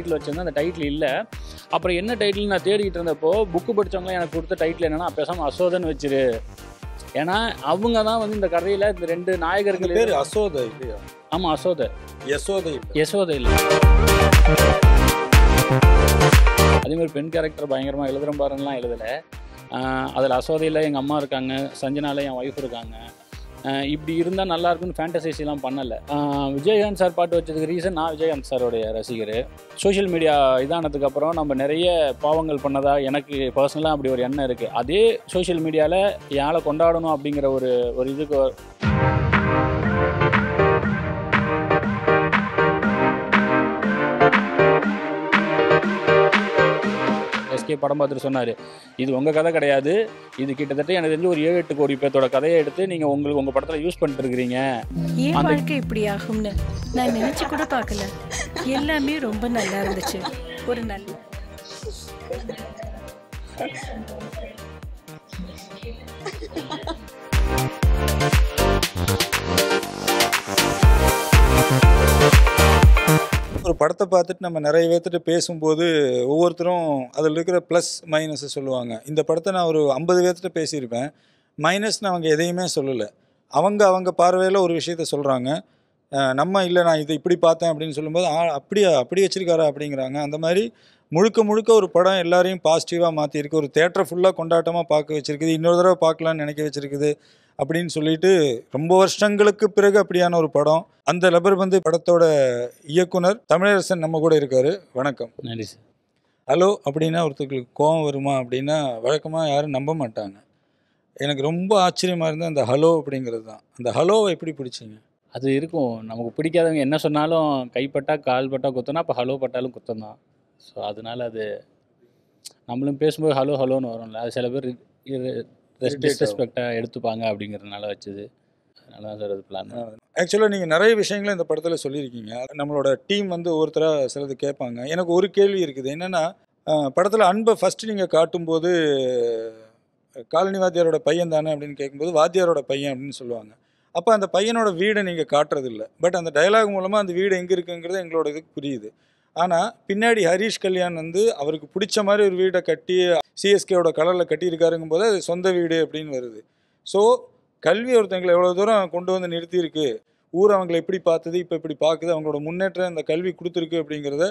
title வச்சுருந்தேன் அந்த title இல்லை அப்புறம் என்ன டைட்டில் நான் தேடிக்கிட்டு இருந்தப்போ புக்கு படித்தவங்க எனக்கு கொடுத்த டைட்டில் என்னென்னா பேசாமல் அசோதன் வச்சிரு ஏன்னா அவங்க தான் வந்து இந்த கதையில் இந்த ரெண்டு நாயகர்கள் பேர் அசோத இல்லையா ஆமாம் அசோத யசோதை யசோதை இல்லை அதே மாதிரி பெண் கேரக்டர் பயங்கரமாக எழுதுகிற பாருங்கலாம் எழுதலை அதில் அசோதையில் எங்கள் அம்மா இருக்காங்க சஞ்சனாவில் என் ஒய்ஃப் இருக்காங்க இப்படி இருந்தால் நல்லா இருக்குன்னு ஃபேண்டசைஸ்லாம் பண்ணலை விஜயகாந்த் சார் பாட்டு வச்சதுக்கு ரீசன் நான் விஜயகாந்த் சாரோடைய ரசிகர் சோஷியல் மீடியா இதானதுக்கப்புறம் நம்ம நிறைய பாவங்கள் பண்ணதா எனக்கு பர்சனலாக அப்படி ஒரு எண்ணம் இருக்குது அதே சோஷியல் மீடியாவில் யாரை கொண்டாடணும் அப்படிங்கிற ஒரு ஒரு இதுக்கு கே படம் பார்த்துட்டு சொன்னார் இது உங்கள் கதை கிடையாது இது கிட்டத்தட்ட எனக்கு தெரிஞ்சு ஒரு ஏழு எட்டு கோடி பேர்த்தோட கதையை எடுத்து நீங்கள் உங்களுக்கு உங்கள் படத்தில் யூஸ் பண்ணிட்டு இருக்கிறீங்க இப்படி ஆகும்னு நான் நினச்சி கூட பார்க்கல எல்லாமே ரொம்ப நல்லா இருந்துச்சு ஒரு நல்ல ha ha ஒரு படத்தை பார்த்துட்டு நம்ம நிறைய பேர்த்துட்டு பேசும்போது ஒவ்வொருத்தரும் அதில் இருக்கிற ப்ளஸ் மைனஸ் சொல்லுவாங்க இந்த படத்தை நான் ஒரு ஐம்பது பேர்த்துட்டு பேசியிருப்பேன் மைனஸ்னு அவங்க எதையுமே சொல்லலை அவங்க அவங்க பார்வையில் ஒரு விஷயத்த சொல்கிறாங்க நம்ம இல்லை நான் இதை இப்படி பார்த்தேன் அப்படின்னு சொல்லும்போது அப்படியே அப்படி வச்சுருக்காரா அப்படிங்கிறாங்க அந்த மாதிரி முழுக்க முழுக்க ஒரு படம் எல்லாரையும் பாசிட்டிவாக மாற்றிருக்கு ஒரு தேட்டரை ஃபுல்லாக கொண்டாட்டமாக பார்க்க வச்சுருக்குது இன்னொரு தடவை பார்க்கலான்னு நினைக்க வச்சுருக்குது அப்படின்னு சொல்லிட்டு ரொம்ப வருஷங்களுக்கு பிறகு அப்படியான ஒரு படம் அந்த லபர் வந்து படத்தோட இயக்குனர் தமிழரசன் நம்ம கூட இருக்காரு வணக்கம் நன்றி சார் ஹலோ அப்படின்னா ஒருத்தருக்கு கோபம் வருமா அப்படின்னா வழக்கமாக யாரும் நம்ப மாட்டாங்க எனக்கு ரொம்ப ஆச்சரியமாக இருந்தால் அந்த ஹலோ அப்படிங்கிறது தான் அந்த ஹலோவை எப்படி பிடிச்சிங்க அது இருக்கும் நமக்கு பிடிக்காதவங்க என்ன சொன்னாலும் கைப்பட்டால் கால் பட்டா குத்தம்னா அப்போ ஹலோ பட்டாலும் குத்தம் தான் ஸோ அதனால் அது நம்மளும் பேசும்போது ஹலோ ஹலோன்னு வரும்ல அது சில பேர் டிஸ்ரெஸ்பெக்டாக எடுத்துப்பாங்க அப்படிங்கிறதுனால வச்சுது அதனால தான் சார் அது பிளான் ஆக்சுவலாக நீங்கள் நிறைய விஷயங்களும் இந்த படத்தில் சொல்லியிருக்கீங்க நம்மளோட டீம் வந்து ஒருத்தராக சிலது கேட்பாங்க எனக்கு ஒரு கேள்வி இருக்குது என்னென்னா படத்தில் அன்பை ஃபஸ்ட்டு நீங்கள் காட்டும்போது காலனி வாத்தியாரோட பையன் தானே அப்படின்னு கேட்கும்போது வாத்தியாரோட பையன் அப்படின்னு சொல்லுவாங்க அப்போ அந்த பையனோட வீடை நீங்கள் காட்டுறதில்ல பட் அந்த டைலாக் மூலமாக அந்த வீடு எங்கே இருக்குங்கிறது எங்களோட இதுக்கு புரியுது ஆனால் பின்னாடி ஹரீஷ் கல்யாண் வந்து அவருக்கு பிடிச்ச மாதிரி ஒரு வீடை கட்டி சிஎஸ்கேவோட கலரில் கட்டியிருக்காருங்கும் போது அது சொந்த வீடு அப்படின்னு வருது ஸோ கல்வி ஒருத்தங்களை எவ்வளோ தூரம் கொண்டு வந்து நிறுத்தியிருக்கு ஊர் அவங்களை எப்படி பார்த்தது இப்போ இப்படி பார்க்குது அவங்களோட முன்னேற்றம் இந்த கல்வி கொடுத்துருக்கு அப்படிங்கிறத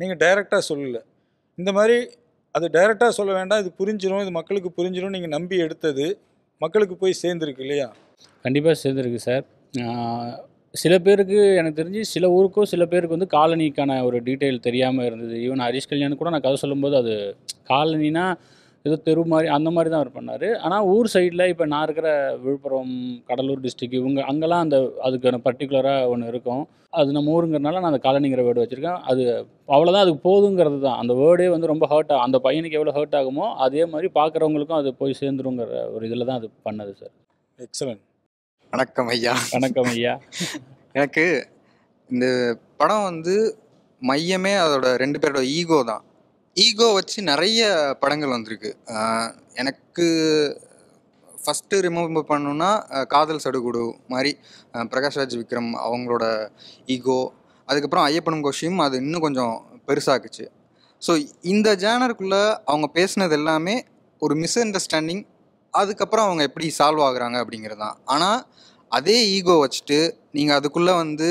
நீங்கள் டைரெக்டாக சொல்லலை இந்த மாதிரி அது டைரெக்டாக சொல்ல வேண்டாம் இது புரிஞ்சிடும் இது மக்களுக்கு புரிஞ்சிடும் நீங்கள் நம்பி எடுத்தது மக்களுக்கு போய் சேர்ந்துருக்கு இல்லையா கண்டிப்பாக சேர்ந்துருக்கு சார் சில பேருக்கு எனக்கு தெரிஞ்சு சில ஊருக்கும் சில பேருக்கு வந்து காலனிக்கான ஒரு டீட்டெயில் தெரியாமல் இருந்தது ஈவன் ஹரிஷ் கல்யாணம் கூட நான் கதை சொல்லும்போது அது காலனினா ஏதோ தெரு மாதிரி அந்த மாதிரி தான் அவர் பண்ணார் ஆனால் ஊர் சைடில் இப்போ நான் இருக்கிற விழுப்புரம் கடலூர் டிஸ்ட்ரிக் இவங்க அங்கெல்லாம் அந்த அதுக்கான பர்டிகுலராக ஒன்று இருக்கும் அது நம்ம ஊருங்கிறனால நான் அந்த காலனிங்கிற வேர்டு வச்சுருக்கேன் அது அவ்வளோதான் அதுக்கு போதுங்கிறது தான் அந்த வேர்டே வந்து ரொம்ப ஹர்ட் ஆகும் அந்த பையனுக்கு எவ்வளோ ஹர்ட் ஆகுமோ அதே மாதிரி பார்க்குறவங்களுக்கும் அது போய் சேர்ந்துருங்கிற ஒரு இதில் தான் அது பண்ணது சார் எக்ஸலன்ட் வணக்கம் ஐயா வணக்கம் ஐயா எனக்கு இந்த படம் வந்து மையமே அதோட ரெண்டு பேரோட ஈகோ தான் ஈகோ வச்சு நிறைய படங்கள் வந்திருக்கு எனக்கு ஃபஸ்ட்டு ரிமூவ் பண்ணணுன்னா காதல் சடுகுடு மாதிரி பிரகாஷ்ராஜ் விக்ரம் அவங்களோட ஈகோ அதுக்கப்புறம் ஐயப்பனும் கோஷியும் அது இன்னும் கொஞ்சம் பெருசாக்குச்சு ஸோ இந்த ஜேனருக்குள்ளே அவங்க பேசினது எல்லாமே ஒரு மிஸ் அண்டர்ஸ்டாண்டிங் அதுக்கப்புறம் அவங்க எப்படி சால்வ் ஆகுறாங்க அப்படிங்கிறது தான் ஆனால் அதே ஈகோ வச்சுட்டு நீங்கள் அதுக்குள்ளே வந்து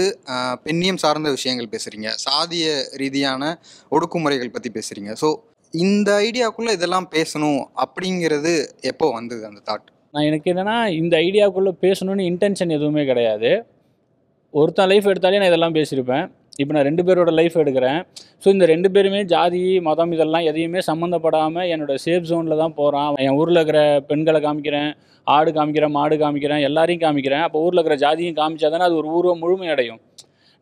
பெண்ணியம் சார்ந்த விஷயங்கள் பேசுகிறீங்க சாதிய ரீதியான ஒடுக்குமுறைகள் பற்றி பேசுகிறீங்க ஸோ இந்த ஐடியாக்குள்ளே இதெல்லாம் பேசணும் அப்படிங்கிறது எப்போ வந்தது அந்த தாட் நான் எனக்கு என்னென்னா இந்த ஐடியாவுக்குள்ளே பேசணும்னு இன்டென்ஷன் எதுவுமே கிடையாது ஒருத்தன் லைஃப் எடுத்தாலே நான் இதெல்லாம் பேசியிருப்பேன் இப்போ நான் ரெண்டு பேரோட லைஃப் எடுக்கிறேன் ஸோ இந்த ரெண்டு பேருமே ஜாதி மதம் இதெல்லாம் எதையுமே சம்மந்தப்படாமல் என்னோடய சேஃப் ஜோனில் தான் போகிறான் என் ஊரில் இருக்கிற பெண்களை காமிக்கிறேன் ஆடு காமிக்கிறேன் மாடு காமிக்கிறேன் எல்லாரையும் காமிக்கிறேன் அப்போ ஊரில் இருக்கிற ஜாதியும் காமிச்சா அது ஒரு ஊர்வம் முழுமை அடையும்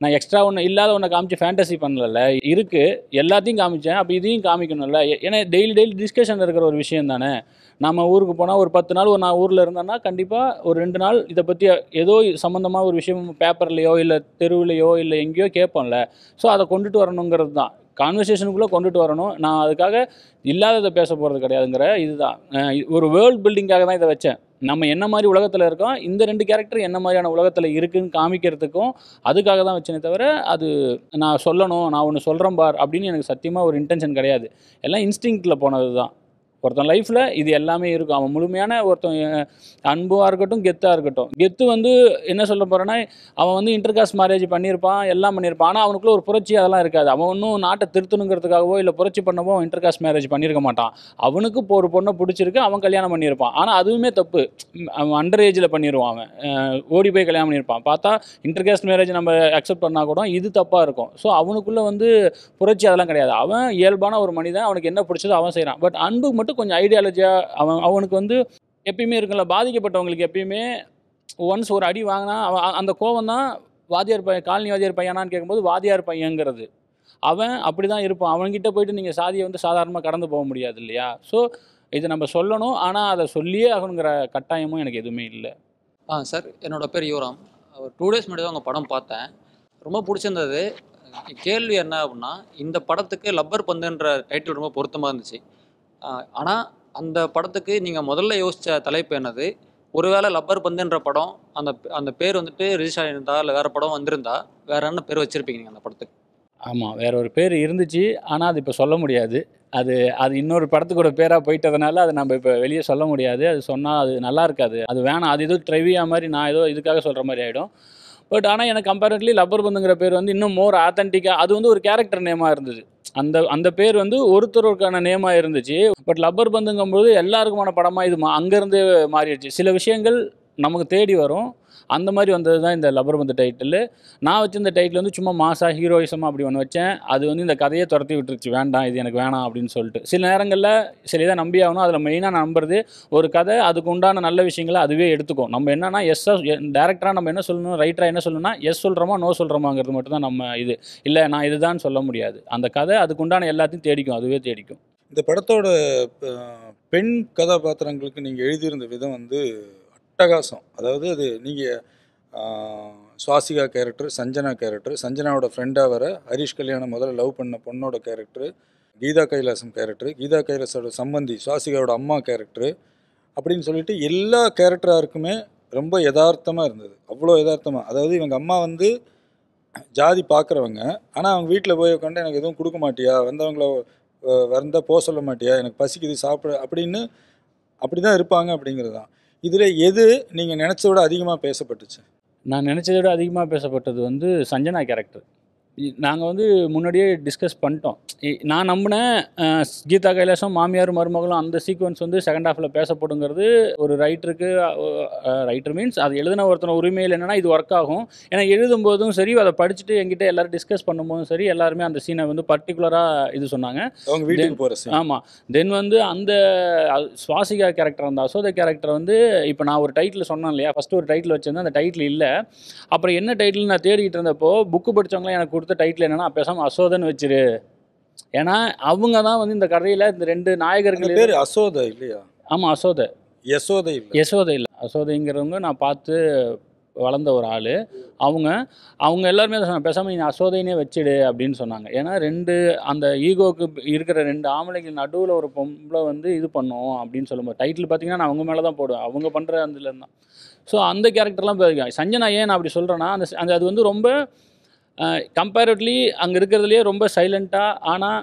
நான் எக்ஸ்ட்ரா ஒன்று இல்லாத ஒன்று காமிச்சு ஃபேண்டசி பண்ணல இருக்குது எல்லாத்தையும் காமிச்சேன் அப்போ இதையும் காமிக்கணும்ல ஏன்னா டெய்லி டெய்லி டிஸ்கஷன் இருக்கிற ஒரு விஷயம் தானே நம்ம ஊருக்கு போனால் ஒரு பத்து நாள் ஒரு நான் ஊரில் இருந்தேன்னா கண்டிப்பாக ஒரு ரெண்டு நாள் இதை பற்றி ஏதோ சம்மந்தமாக ஒரு விஷயம் பேப்பர்லையோ இல்லை தெருவிலையோ இல்லை எங்கேயோ கேட்போம்ல ஸோ அதை கொண்டுட்டு வரணுங்கிறது தான் கான்வர்சேஷனுக்குள்ளே கொண்டுட்டு வரணும் நான் அதுக்காக இல்லாததை பேச போகிறது கிடையாதுங்கிற இதுதான் ஒரு வேர்ல்டு பில்டிங்காக தான் இதை வச்சேன் நம்ம என்ன மாதிரி உலகத்தில் இருக்கோம் இந்த ரெண்டு கேரக்டர் என்ன மாதிரியான உலகத்தில் இருக்குன்னு காமிக்கிறதுக்கும் அதுக்காக தான் வச்சேனே தவிர அது நான் சொல்லணும் நான் ஒன்று சொல்கிறேன் பார் அப்படின்னு எனக்கு சத்தியமாக ஒரு இன்டென்ஷன் கிடையாது எல்லாம் இன்ஸ்டிங்கில் போனது தான் ஒருத்தன் லைஃப்பில் இது எல்லாமே இருக்கும் அவன் முழுமையான ஒருத்தன் அன்பாக இருக்கட்டும் கெத்தாக இருக்கட்டும் கெத்து வந்து என்ன சொல்ல போகிறேன்னா அவன் வந்து இன்டர்காஸ்ட் மேரேஜ் பண்ணியிருப்பான் எல்லாம் பண்ணியிருப்பான் ஆனால் அவனுக்குள்ளே ஒரு புரட்சி அதெல்லாம் இருக்காது அவன் ஒன்றும் நாட்டை திருத்தணுங்கிறதுக்காகவோ இல்லை புரட்சி பண்ணவோ அவன் இன்டர்காஸ்ட் மேரேஜ் பண்ணியிருக்க மாட்டான் அவனுக்கு இப்போ ஒரு பொண்ணை பிடிச்சிருக்கு அவன் கல்யாணம் பண்ணியிருப்பான் ஆனால் அதுவுமே தப்பு அவன் அண்டர் ஏஜில் பண்ணிடுவான் அவன் ஓடி போய் கல்யாணம் பண்ணியிருப்பான் பார்த்தா இன்டர்காஸ்ட் மேரேஜ் நம்ம அக்செப்ட் பண்ணால் கூட இது தப்பாக இருக்கும் ஸோ அவனுக்குள்ளே வந்து புரட்சி அதெல்லாம் கிடையாது அவன் இயல்பான ஒரு மனிதன் அவனுக்கு என்ன பிடிச்சதோ அவன் செய்கிறான் பட் அன்புக்கு மட்டும் கொஞ்சம் ஐடியாலஜியாக அவன் அவனுக்கு வந்து எப்பயுமே இருக்குல்ல பாதிக்கப்பட்டவங்களுக்கு எப்பயுமே ஒன்ஸ் ஒரு அடி வாங்கினா அவன் அந்த கோவம் தான் வாதியார் பையன் காலனி வாதியார் பையனான்னு கேட்கும்போது வாதியார் பையங்கிறது அவன் அப்படி தான் இருப்பான் அவன்கிட்ட போயிட்டு நீங்கள் சாதியை வந்து சாதாரணமாக கடந்து போக முடியாது இல்லையா ஸோ இதை நம்ம சொல்லணும் ஆனால் அதை சொல்லியே ஆகணுங்கிற கட்டாயமும் எனக்கு எதுவுமே இல்லை ஆ சார் என்னோடய பேர் யூராம் ஒரு டூ டேஸ் முன்னாடி தான் உங்கள் படம் பார்த்தேன் ரொம்ப பிடிச்சிருந்தது கேள்வி என்ன அப்படின்னா இந்த படத்துக்கு லப்பர் பந்துன்ற டைட்டில் ரொம்ப பொருத்தமாக இருந்துச்சு ஆனால் அந்த படத்துக்கு நீங்கள் முதல்ல யோசித்த தலைப்பு என்னது ஒருவேளை லப்பர் பந்துன்ற படம் அந்த அந்த பேர் வந்துட்டு ரிஜிஸ்டர் ஆகியிருந்தா இல்லை வேறு படம் வந்திருந்தா வேறு என்ன பேர் வச்சுருப்பீங்க நீங்கள் அந்த படத்துக்கு ஆமாம் வேற ஒரு பேர் இருந்துச்சு ஆனால் அது இப்போ சொல்ல முடியாது அது அது இன்னொரு படத்துக்கூட பேராக போயிட்டதுனால அது நம்ம இப்போ வெளியே சொல்ல முடியாது அது சொன்னால் அது நல்லா இருக்காது அது வேணாம் அது எதுவும் ட்ரைவியா மாதிரி நான் ஏதோ இதுக்காக சொல்கிற மாதிரி ஆகிடும் பட் ஆனால் எனக்கு கம்பேரட்லி லப்பர் பந்துங்கிற பேர் வந்து இன்னும் மோர் ஆத்தென்டிக்காக அது வந்து ஒரு கேரக்டர் நேமாக இருந்தது அந்த அந்த பேர் வந்து ஒருத்தருக்கான நேமாக இருந்துச்சு பட் லப்பர் பந்துங்கும்போது எல்லாருக்குமான படமாக இது மா அங்கேருந்தே மாறிடுச்சு சில விஷயங்கள் நமக்கு தேடி வரும் அந்த மாதிரி வந்தது தான் இந்த லப்பர் பந்து டைட்டில் நான் வச்சிருந்த டைட்டில் வந்து சும்மா மாசா ஹீரோயிசமாக அப்படி ஒன்று வச்சேன் அது வந்து இந்த கதையை துரத்தி விட்டுருச்சு வேண்டாம் இது எனக்கு வேணாம் அப்படின்னு சொல்லிட்டு சில நேரங்களில் சில இதை நம்பி ஆகணும் அதில் மெயினாக நான் நம்புறது ஒரு கதை அதுக்கு உண்டான நல்ல விஷயங்களை அதுவே எடுத்துக்கும் நம்ம என்னன்னா எஸ்ஸாக டேரக்டராக நம்ம என்ன சொல்லணும் ரைட்டராக என்ன சொல்லணும்னா எஸ் சொல்கிறோமா நோ சொல்கிறோமாங்கிறது மட்டும் தான் நம்ம இது இல்லை நான் இதுதான் சொல்ல முடியாது அந்த கதை அதுக்கு உண்டான எல்லாத்தையும் தேடிக்கும் அதுவே தேடிக்கும் இந்த படத்தோட பெண் கதாபாத்திரங்களுக்கு நீங்கள் எழுதியிருந்த விதம் வந்து அட்டகாசம் அதாவது அது நீங்கள் சுவாசிகா கேரக்டர் சஞ்சனா கேரக்டர் சஞ்சனாவோட ஃப்ரெண்டாக வர ஹரிஷ் கல்யாணம் முதல்ல லவ் பண்ண பொண்ணோட கேரக்டர் கீதா கைலாசம் கேரக்டர் கீதா கைலாசோட சம்பந்தி சுவாசிகாவோட அம்மா கேரக்டர் அப்படின்னு சொல்லிட்டு எல்லா கேரக்டராருக்குமே ரொம்ப யதார்த்தமாக இருந்தது அவ்வளோ யதார்த்தமாக அதாவது இவங்க அம்மா வந்து ஜாதி பார்க்குறவங்க ஆனால் அவங்க வீட்டில் போய் உட்காந்து எனக்கு எதுவும் கொடுக்க மாட்டியா வந்தவங்கள வந்தால் போக சொல்ல மாட்டியா எனக்கு பசிக்குது சாப்பிட அப்படின்னு அப்படி தான் இருப்பாங்க அப்படிங்கிறது தான் இதில் எது நீங்கள் நினச்சதோட அதிகமாக பேசப்பட்டுச்சு நான் நினச்சதோட அதிகமாக பேசப்பட்டது வந்து சஞ்சனா கேரக்டர் நாங்கள் வந்து முன்னாடியே டிஸ்கஸ் பண்ணிட்டோம் நான் நம்பினேன் கீதா கைலாசம் மாமியார் மருமகளும் அந்த சீக்வன்ஸ் வந்து செகண்ட் ஹாஃபில் பேசப்படுங்கிறது ஒரு ரைட்டருக்கு ரைட்டர் மீன்ஸ் அது எழுதின ஒருத்தன உரிமையில் என்னென்னா இது ஒர்க் ஆகும் ஏன்னா எழுதும்போதும் சரி அதை படிச்சுட்டு எங்கிட்ட எல்லோரும் டிஸ்கஸ் பண்ணும்போதும் சரி எல்லாருமே அந்த சீனை வந்து பர்டிகுலராக இது சொன்னாங்க வீட்டுக்கு போகிற ஆமாம் தென் வந்து அந்த சுவாசிகா கேரக்டர் அந்த அசோத கேரக்டர் வந்து இப்போ நான் ஒரு டைட்டில் சொன்னேன் இல்லையா ஃபஸ்ட்டு ஒரு டைட்டில் வச்சுருந்தேன் அந்த டைட்டில் இல்லை அப்புறம் என்ன டைட்டில் நான் தேடிக்கிட்டு இருந்தப்போ புக்கு படித்தவங்களாம் எனக்கு கொடுத்த டைட்டில் என்னென்னா பேசாமல் அசோதன் வச்சிரு ஏன்னா அவங்க தான் வந்து இந்த கதையில் இந்த ரெண்டு நாயகர்கள் பேர் அசோத இல்லையா ஆமாம் அசோத யசோதை யசோதை இல்லை அசோதைங்கிறவங்க நான் பார்த்து வளர்ந்த ஒரு ஆள் அவங்க அவங்க எல்லாருமே சொன்ன பேசாமல் நீ அசோதைனே வச்சிடு அப்படின்னு சொன்னாங்க ஏன்னா ரெண்டு அந்த ஈகோக்கு இருக்கிற ரெண்டு ஆம்பளைகள் நடுவில் ஒரு பொம்பளை வந்து இது பண்ணும் அப்படின்னு சொல்லும்போது டைட்டில் பார்த்தீங்கன்னா நான் அவங்க மேலே தான் போடுவேன் அவங்க பண்ணுற அந்த இதில் தான் ஸோ அந்த கேரக்டர்லாம் போயிருக்கேன் சஞ்சனா ஏன் நான் அப்படி சொல்கிறேன்னா அந்த அது வந்து ரொம்ப கம்பேரட்லி அங்கே இருக்கிறதுலையே ரொம்ப சைலண்ட்டாக ஆனால்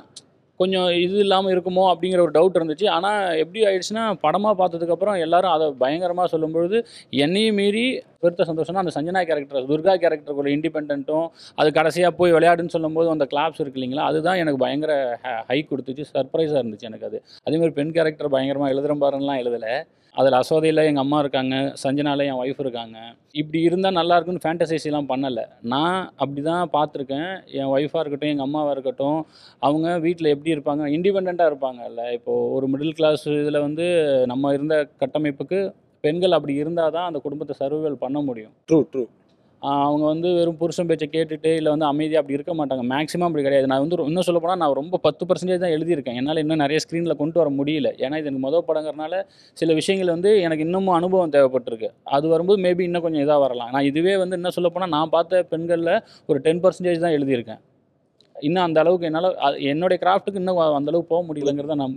கொஞ்சம் இது இல்லாமல் இருக்குமோ அப்படிங்கிற ஒரு டவுட் இருந்துச்சு ஆனால் எப்படி ஆயிடுச்சுன்னா படமாக பார்த்ததுக்கப்புறம் எல்லாரும் அதை பயங்கரமாக சொல்லும்பொழுது என்னையும் மீறி பெருத்த சந்தோஷம்னா அந்த சஞ்சனா கேரக்டர் துர்கா கேரக்டர் ஒரு இண்டிபெண்ட்டும் அது கடைசியாக போய் விளையாடுன்னு சொல்லும்போது அந்த கிளாப்ஸ் இருக்கு இல்லைங்களா அதுதான் எனக்கு பயங்கர ஹை கொடுத்துச்சு சர்ப்ரைஸாக இருந்துச்சு எனக்கு அது அதேமாதிரி பெண் கேரக்டர் பயங்கரமாக எழுதுகிற பாருலாம் எழுதலை அதில் அசோதையில் எங்கள் அம்மா இருக்காங்க சஞ்சனாவில் என் ஒய்ஃப் இருக்காங்க இப்படி இருந்தால் நல்லா இருக்குன்னு ஃபேண்டசைஸ்லாம் பண்ணலை நான் அப்படி தான் பார்த்துருக்கேன் என் ஒய்ஃபாக இருக்கட்டும் எங்கள் அம்மாவாக இருக்கட்டும் அவங்க வீட்டில் எப்படி இருப்பாங்க இண்டிபெண்ட்டாக இருப்பாங்கல்ல இப்போது ஒரு மிடில் கிளாஸ் இதில் வந்து நம்ம இருந்த கட்டமைப்புக்கு பெண்கள் அப்படி இருந்தால் தான் அந்த குடும்பத்தை சர்வைவல் பண்ண முடியும் ட்ரூ ட்ரூ அவங்க வந்து வெறும் புருஷன் பேச்சை கேட்டுட்டு இல்லை வந்து அமைதியாக அப்படி இருக்க மாட்டாங்க மேக்ஸிமம் அப்படி கிடையாது நான் வந்து இன்னும் சொல்ல போனால் நான் ரொம்ப பத்து பர்சன்டேஜ் தான் எழுதியிருக்கேன் என்னால் இன்னும் நிறைய ஸ்க்ரீனில் கொண்டு வர முடியல ஏன்னா இது எனக்கு மொதல் படங்கிறனால சில விஷயங்கள் வந்து எனக்கு இன்னமும் அனுபவம் தேவைப்பட்டிருக்கு அது வரும்போது மேபி இன்னும் கொஞ்சம் இதாக வரலாம் நான் இதுவே வந்து என்ன சொல்ல போனால் நான் பார்த்த பெண்களில் ஒரு டென் பர்சன்டேஜ் தான் எழுதியிருக்கேன் இன்னும் அந்த அளவுக்கு என்னால் என்னுடைய கிராஃப்ட்டுக்கு இன்னும் அந்த அளவுக்கு போக முடியலங்கிறத நான்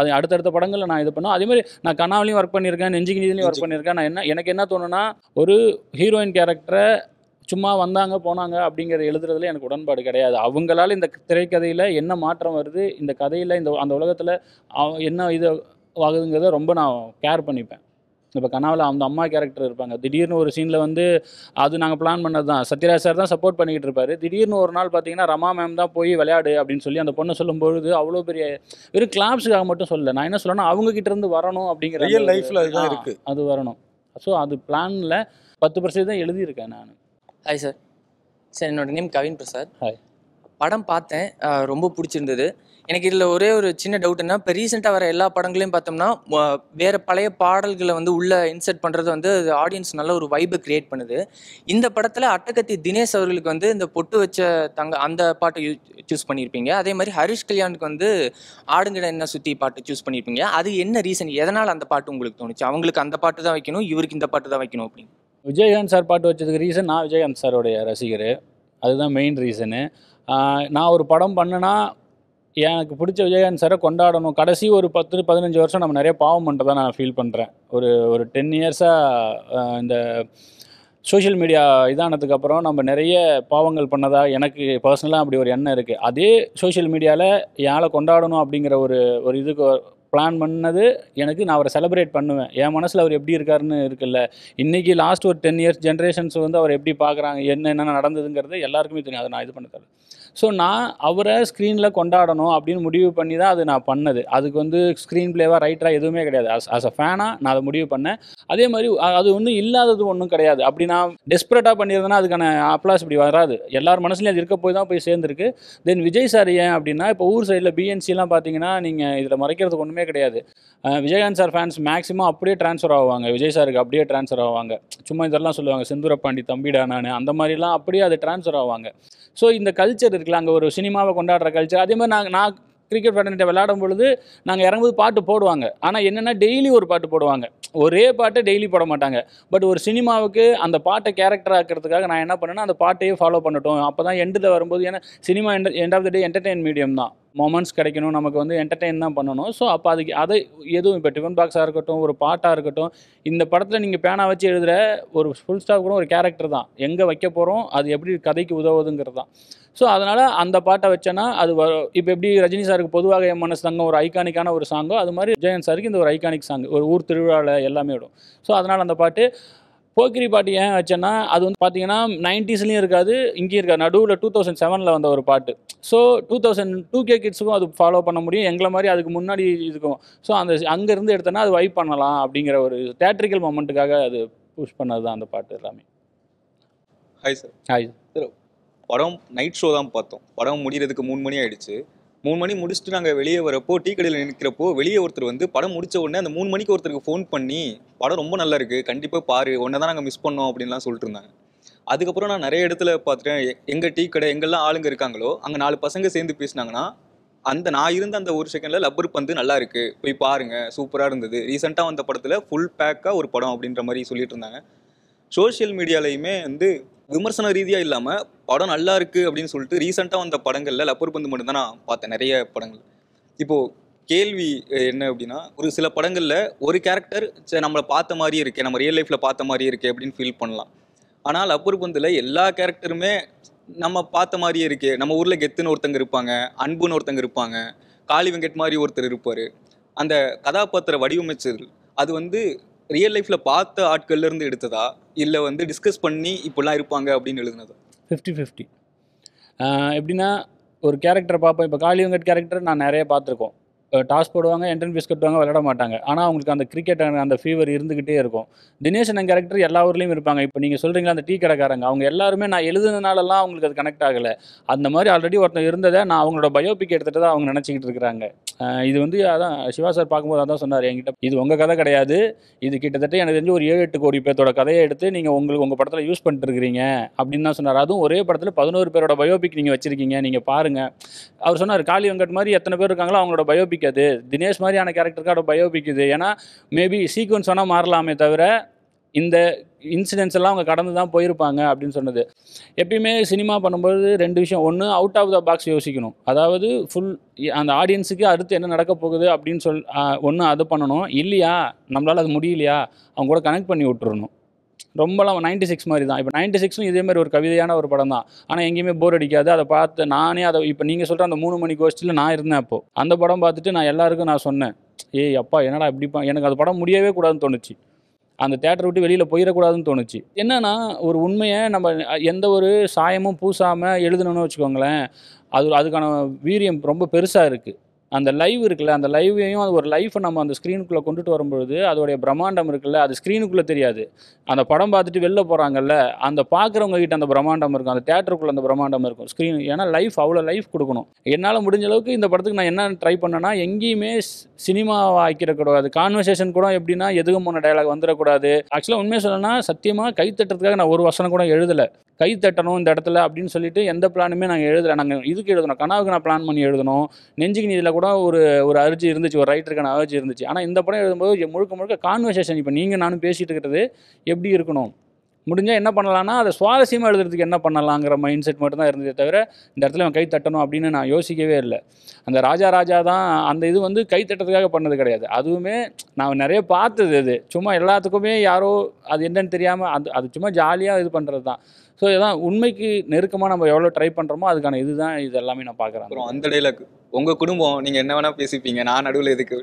அது அடுத்தடுத்த படங்களில் நான் இது பண்ணோம் அதேமாதிரி மாதிரி நான் கனாவிலையும் ஒர்க் பண்ணியிருக்கேன் கிணிதிலையும் ஒர்க் பண்ணியிருக்கேன் நான் என்ன எனக்கு என்ன தோணுன்னா ஒரு ஹீரோயின் கேரக்டரை சும்மா வந்தாங்க போனாங்க அப்படிங்கிறத எழுதுறதுல எனக்கு உடன்பாடு கிடையாது அவங்களால இந்த திரைக்கதையில் என்ன மாற்றம் வருது இந்த கதையில் இந்த அந்த உலகத்தில் என்ன இது ஆகுதுங்கிறத ரொம்ப நான் கேர் பண்ணிப்பேன் இப்போ கனாவில் அந்த அம்மா கேரக்டர் இருப்பாங்க திடீர்னு ஒரு சீனில் வந்து அது நாங்கள் பிளான் பண்ணது தான் சத்யராஜ் சார் தான் சப்போர்ட் பண்ணிக்கிட்டு இருப்பார் திடீர்னு ஒரு நாள் பார்த்தீங்கன்னா ரமா மேம் தான் போய் விளையாடு அப்படின்னு சொல்லி அந்த பொண்ணை சொல்லும்பொழுது அவ்வளோ பெரிய வெறும் கிளாப்ஸுக்காக மட்டும் சொல்லலை நான் என்ன சொல்லணும் அவங்க கிட்ட இருந்து வரணும் அப்படிங்கிற ரியல் லைஃப்பில் அதுதான் இருக்குது அது வரணும் ஸோ அது பிளானில் பத்து பர்சன்ட் தான் எழுதியிருக்கேன் நான் ஹாய் சார் சார் என்னோட நேம் கவின் பிரசாத் ஹாய் படம் பார்த்தேன் ரொம்ப பிடிச்சிருந்தது எனக்கு இதில் ஒரே ஒரு சின்ன டவுட்னா இப்போ ரீசெண்டாக வர எல்லா படங்களையும் பார்த்தோம்னா வேறு பழைய பாடல்களை வந்து உள்ளே இன்சர்ட் பண்ணுறது வந்து ஆடியன்ஸ் நல்ல ஒரு வைபை க்ரியேட் பண்ணுது இந்த படத்தில் அட்டகத்தி தினேஷ் அவர்களுக்கு வந்து இந்த பொட்டு வச்ச தங்க அந்த பாட்டை சூஸ் பண்ணியிருப்பீங்க அதே மாதிரி ஹரிஷ் கல்யாணுக்கு வந்து ஆடுங்கட என்ன சுற்றி பாட்டு சூஸ் பண்ணியிருப்பீங்க அது என்ன ரீசன் எதனால் அந்த பாட்டு உங்களுக்கு தோணுச்சு அவங்களுக்கு அந்த பாட்டு தான் வைக்கணும் இவருக்கு இந்த பாட்டு தான் வைக்கணும் அப்படின்னு விஜயகாந்த் சார் பாட்டு வச்சதுக்கு ரீசன் நான் விஜயகாந்த் சாரோடைய ரசிகர் அதுதான் மெயின் ரீசனு நான் ஒரு படம் பண்ணுனா எனக்கு பிடிச்ச விஜயகாந்த் சாரை கொண்டாடணும் கடைசி ஒரு பத்து பதினஞ்சு வருஷம் நம்ம நிறைய பாவம் பண்ணுறதா நான் ஃபீல் பண்ணுறேன் ஒரு ஒரு டென் இயர்ஸாக இந்த சோஷியல் மீடியா இதானதுக்கப்புறம் நம்ம நிறைய பாவங்கள் பண்ணதா எனக்கு பர்சனலாக அப்படி ஒரு எண்ணம் இருக்குது அதே சோஷியல் மீடியாவில் யாரை கொண்டாடணும் அப்படிங்கிற ஒரு ஒரு இதுக்கு பிளான் பண்ணது எனக்கு நான் அவரை செலிப்ரேட் பண்ணுவேன் என் மனசில் அவர் எப்படி இருக்காருன்னு இருக்குல்ல இன்றைக்கி லாஸ்ட் ஒரு டென் இயர்ஸ் ஜென்ரேஷன்ஸ் வந்து அவர் எப்படி பார்க்குறாங்க என்ன என்னென்ன நடந்ததுங்கிறது எல்லாருக்குமே தெரியும் அதை நான் இது பண்ணுறது ஸோ நான் அவரை ஸ்க்ரீனில் கொண்டாடணும் அப்படின்னு முடிவு பண்ணி தான் அது நான் பண்ணது அதுக்கு வந்து ஸ்க்ரீன் பிளேவாக ரைட்டராக எதுவுமே கிடையாது அஸ் அஸ் அ ஃபேனாக நான் அதை முடிவு பண்ணேன் அதே மாதிரி அது ஒன்றும் இல்லாதது ஒன்றும் கிடையாது அப்படி நான் டெஸ்பரேட்டாக பண்ணியிருந்தேன்னா அதுக்கான அப்ளாஸ் இப்படி வராது எல்லார் மனசுலையும் அது இருக்க போய் தான் போய் சேர்ந்துருக்கு தென் விஜய் சார் ஏன் அப்படின்னா இப்போ ஊர் சைடில் பிஎன்சிலாம் பார்த்தீங்கன்னா நீங்கள் இதில் மறைக்கிறதுக்கு ஒன்றுமே கிடையாது விஜயகாந்த் சார் ஃபேன்ஸ் மேக்ஸிமம் அப்படியே ட்ரான்ஸ்ஃபர் ஆவாங்க விஜய் சாருக்கு அப்படியே ட்ரான்ஸ்ஃபர் ஆவாங்க சும்மா இதெல்லாம் சொல்லுவாங்க செந்தூரப்பாண்டி தம்பிடா நான் அந்த மாதிரிலாம் அப்படியே அது ட்ரான்ஸ்ஃபர் ஆவாங்க ஸோ இந்த கல்ச்சர் இருக்குல்ல அங்கே ஒரு சினிமாவை கொண்டாடுற கல்ச்சர் அதே மாதிரி நாங்கள் நான் கிரிக்கெட் ஃபேட்டர்னிட்ட விளையாடும் பொழுது நாங்கள் இறங்கும்போது பாட்டு போடுவாங்க ஆனால் என்னென்னா டெய்லி ஒரு பாட்டு போடுவாங்க ஒரே பாட்டை டெய்லி போட மாட்டாங்க பட் ஒரு சினிமாவுக்கு அந்த பாட்டை கேரக்டர் ஆக்கிறதுக்காக நான் என்ன பண்ணேன்னா அந்த பாட்டையே ஃபாலோ பண்ணட்டும் அப்போ தான் எண்டில் வரும்போது ஏன்னா cinema end end of the day entertain medium தான் மொமெண்ட்ஸ் கிடைக்கணும் நமக்கு வந்து என்டர்டெயின் தான் பண்ணணும் ஸோ அப்போ அதுக்கு அதை எதுவும் இப்போ டிஃபன் பாக்ஸாக இருக்கட்டும் ஒரு பாட்டாக இருக்கட்டும் இந்த படத்தில் நீங்கள் பேனா வச்சு எழுதுகிற ஒரு ஃபுல் ஸ்டாப் கூட ஒரு கேரக்டர் தான் எங்கே வைக்க போகிறோம் அது எப்படி கதைக்கு உதவுதுங்கிறது தான் ஸோ அதனால் அந்த பாட்டை வச்சேன்னா அது வரும் இப்போ எப்படி ரஜினி சாருக்கு பொதுவாக என் மனசு தங்கம் ஒரு ஐகானிக்கான ஒரு சாங்கோ அது மாதிரி ஜெயன் சாருக்கு இந்த ஒரு ஐகானிக் சாங் ஒரு ஊர் திருவிழாவில் எல்லாமே விடும் ஸோ அதனால் அந்த பாட்டு போக்கிரி பாட்டு ஏன் வச்சேன்னா அது வந்து பார்த்தீங்கன்னா நைன்டிஸ்லையும் இருக்காது இங்கேயும் இருக்காது நடுவில் டூ தௌசண்ட் செவனில் வந்த ஒரு பாட்டு so two thousand two K கிட்ஸுக்கும் அது ஃபாலோ பண்ண முடியும் எங்களை மாதிரி அதுக்கு முன்னாடி இருக்கும் ஸோ அந்த அங்கேருந்து எடுத்தோன்னா அது வைப் பண்ணலாம் அப்படிங்கிற ஒரு தேட்ரிக்கல் மொமெண்ட்டுக்காக அது புஷ் பண்ணது தான் அந்த பாட்டு எல்லாமே ஹாய் சார் ஹாய் சார் படம் நைட் ஷோ தான் பார்த்தோம் படம் முடிகிறதுக்கு மூணு மணி ஆயிடுச்சு மூணு மணி முடிச்சுட்டு நாங்கள் வெளியே வரப்போ டீ கடையில் நிற்கிறப்போ வெளியே ஒருத்தர் வந்து படம் முடிச்ச உடனே அந்த மூணு மணிக்கு ஒருத்தருக்கு ஃபோன் பண்ணி படம் ரொம்ப நல்லா இருக்கு கண்டிப்பாக பாரு ஒன்றை தான் நாங்கள் மிஸ் பண்ணோம் அப்படின்லாம் சொல்லிட்டு இருந்தாங்க அதுக்கப்புறம் நான் நிறைய இடத்துல பார்த்துட்டேன் எங்கள் டீ கடை எங்கெல்லாம் ஆளுங்க இருக்காங்களோ அங்கே நாலு பசங்க சேர்ந்து பேசினாங்கன்னா அந்த நான் இருந்த அந்த ஒரு செகண்ட்ல லப்பர் பந்து நல்லா இருக்கு போய் பாருங்க சூப்பராக இருந்தது ரீசெண்டாக வந்த படத்தில் ஃபுல் பேக்காக ஒரு படம் அப்படின்ற மாதிரி சொல்லிட்டு இருந்தாங்க சோஷியல் மீடியாலையுமே வந்து விமர்சன ரீதியாக இல்லாமல் படம் நல்லா இருக்குது அப்படின்னு சொல்லிட்டு ரீசெண்டாக வந்த படங்களில் லப்பர் பந்து மட்டும்தான் நான் பார்த்தேன் நிறைய படங்கள் இப்போது கேள்வி என்ன அப்படின்னா ஒரு சில படங்களில் ஒரு கேரக்டர் நம்மளை பார்த்த மாதிரி இருக்கே நம்ம ரியல் லைஃப்பில் பார்த்த மாதிரி இருக்கே அப்படின்னு ஃபீல் பண்ணலாம் ஆனால் லப்பர் பந்தில் எல்லா கேரக்டருமே நம்ம பார்த்த மாதிரியே இருக்கே நம்ம ஊரில் கெத்துன்னு ஒருத்தங்க இருப்பாங்க அன்புன்னு ஒருத்தங்க இருப்பாங்க காளி வெங்கட் மாதிரி ஒருத்தர் இருப்பார் அந்த கதாபாத்திர வடிவமைச்சர் அது வந்து ரியல் லைஃப்பில் பார்த்த ஆட்கள்லேருந்து எடுத்ததா இல்லை வந்து டிஸ்கஸ் பண்ணி இப்படிலாம் இருப்பாங்க அப்படின்னு எழுதுனது ஃபிஃப்டி ஃபிஃப்டி எப்படின்னா ஒரு கேரக்டர் பார்ப்போம் இப்போ காளிவங்கட் கேரக்டர் நான் நிறைய பார்த்துருக்கோம் டாஸ் போடுவாங்க என்ட்ரன் ஃபீஸ் கட்டுவாங்க விளையாட மாட்டாங்க ஆனால் அவங்களுக்கு அந்த கிரிக்கெட் அந்த ஃபீவர் இருந்துக்கிட்டே இருக்கும் தினேஷ் அந்த கேரக்டர் எல்லா ஊர்லேயும் இருப்பாங்க இப்போ நீங்கள் சொல்கிறீங்களா அந்த டீ கடைக்காரங்க அவங்க எல்லாருமே நான் எழுதுனதுனாலலாம் அவங்களுக்கு அது கனெக்ட் ஆகலை அந்த மாதிரி ஆல்ரெடி ஒருத்தன் இருந்ததை நான் அவங்களோட பயோபிக் எடுத்துகிட்டு தான் அவங்க நினச்சிக்கிட்டு இருக்கிறாங்க இது வந்து அதான் சிவா சார் பார்க்கும்போது அதான் சொன்னார் என்கிட்ட இது உங்கள் கதை கிடையாது இது கிட்டத்தட்ட எனக்கு தெரிஞ்சு ஒரு ஏழு எட்டு கோடி பேர்த்தோட கதையை எடுத்து நீங்கள் உங்களுக்கு உங்கள் படத்தில் யூஸ் பண்ணிட்டு இருக்கிறீங்க அப்படின்னு தான் சொன்னார் அதுவும் ஒரே படத்தில் பதினோரு பேரோட பயோபிக் நீங்கள் வச்சுருக்கீங்க நீங்கள் பாருங்கள் அவர் சொன்னார் காளி வெங்கட் மாதிரி எத்தனை பேர் இருக்காங்களோ அவங்களோட பயோபிக் பிடிக்காது அது தினேஷ் மாதிரியான கேரக்டருக்கோட பயோபிக் இது ஏன்னா மேபி சீக்வன்ஸ் வேணால் மாறலாமே தவிர இந்த இன்சிடென்ட்ஸ் எல்லாம் அவங்க கடந்து தான் போயிருப்பாங்க அப்படின்னு சொன்னது எப்பயுமே சினிமா பண்ணும்போது ரெண்டு விஷயம் ஒன்று அவுட் ஆஃப் த பாக்ஸ் யோசிக்கணும் அதாவது ஃபுல் அந்த ஆடியன்ஸுக்கு அடுத்து என்ன நடக்க போகுது அப்படின்னு சொல் ஒன்று அது பண்ணணும் இல்லையா நம்மளால் அது முடியலையா அவங்க கூட கனெக்ட் பண்ணி விட்டுறணும் ரொம்பலாம் நைன்டி சிக்ஸ் மாதிரி தான் இப்போ நைன்டி சிக்ஸும் இதே மாதிரி ஒரு கவிதையான ஒரு படம் தான் ஆனால் எங்கேயுமே போர் அடிக்காது அதை பார்த்து நானே அதை இப்போ நீங்கள் சொல்கிற அந்த மூணு மணி கோஷ்டியில் நான் இருந்தேன் அப்போது அந்த படம் பார்த்துட்டு நான் எல்லாருக்கும் நான் சொன்னேன் ஏய் அப்பா என்னடா இப்படிப்பா எனக்கு அந்த படம் முடியவே கூடாதுன்னு தோணுச்சு அந்த தேட்டரை விட்டு வெளியில் போயிடக்கூடாதுன்னு தோணுச்சு என்னென்னா ஒரு உண்மையை நம்ம எந்த ஒரு சாயமும் பூசாமல் எழுதணும்னு வச்சுக்கோங்களேன் அது அதுக்கான வீரியம் ரொம்ப பெருசாக இருக்குது அந்த லைவ் இருக்குல்ல அந்த லைவையும் அது ஒரு லைஃப்பை நம்ம அந்த ஸ்க்ரீனுக்குள்ளே கொண்டுட்டு வரும்பொழுது அதோடைய பிரம்மாண்டம் இருக்குல்ல அது ஸ்க்ரீனுக்குள்ளே தெரியாது அந்த படம் பார்த்துட்டு வெளில போகிறாங்கல்ல அந்த பார்க்குறவங்க கிட்ட அந்த பிரம்மாண்டம் இருக்கும் அந்த தேட்டருக்குள்ளே அந்த பிரம்மாண்டம் இருக்கும் ஸ்க்ரீன் ஏன்னா லைஃப் அவ்வளோ லைஃப் கொடுக்கணும் என்னால் முடிஞ்ச அளவுக்கு இந்த படத்துக்கு நான் என்ன ட்ரை பண்ணேன்னா எங்கேயுமே சினிமா ஆக்கிடக்கூடாது கான்வர்சேஷன் கூட எப்படின்னா எதுவும் போன டைலாக் வந்துடக்கூடாது ஆக்சுவலாக உண்மையை சொல்லணும்னா சத்தியமாக கை தட்டுறதுக்காக நான் ஒரு வசனம் கூட எழுதலை கை தட்டணும் இந்த இடத்துல அப்படின்னு சொல்லிட்டு எந்த பிளானுமே நாங்கள் எழுதலை நாங்கள் இதுக்கு எழுதணும் கனவுக்கு நான் பிளான் பண்ணி எழுதணும் நெஞ்சுக்கு நீதியில் இதில் கூட கூட ஒரு ஒரு அரிச்சு இருந்துச்சு ஒரு ரைட்டருக்கான அரிச்சு இருந்துச்சு ஆனால் இந்த படம் எழுதும்போது முழுக்க முழுக்க கான்வர்சேஷன் இப்போ நீங்கள் நானும் பேசிகிட்டு இருக்கிறது எப்படி இருக்கணும் முடிஞ்சால் என்ன பண்ணலான்னா அதை சுவாரஸ்யமாக எழுதுறதுக்கு என்ன பண்ணலாங்கிற மைண்ட் செட் மட்டும் தான் இருந்ததே தவிர இந்த இடத்துல அவன் கை தட்டணும் அப்படின்னு நான் யோசிக்கவே இல்லை அந்த ராஜா ராஜா தான் அந்த இது வந்து கை தட்டத்துக்காக பண்ணது கிடையாது அதுவுமே நான் நிறைய பார்த்தது இது சும்மா எல்லாத்துக்குமே யாரோ அது என்னன்னு தெரியாமல் அது அது சும்மா ஜாலியாக இது பண்ணுறது தான் ஸோ இதான் உண்மைக்கு நெருக்கமாக நம்ம எவ்வளோ ட்ரை பண்ணுறோமோ அதுக்கான இதுதான் இது எல்லாமே நான் பார்க்குறேன் அப்புறம் அந்த இடையில உங்கள் குடும்பம் நீங்கள் என்ன வேணால் பேசிப்பீங்க நான் நடுவில் எதுக்கு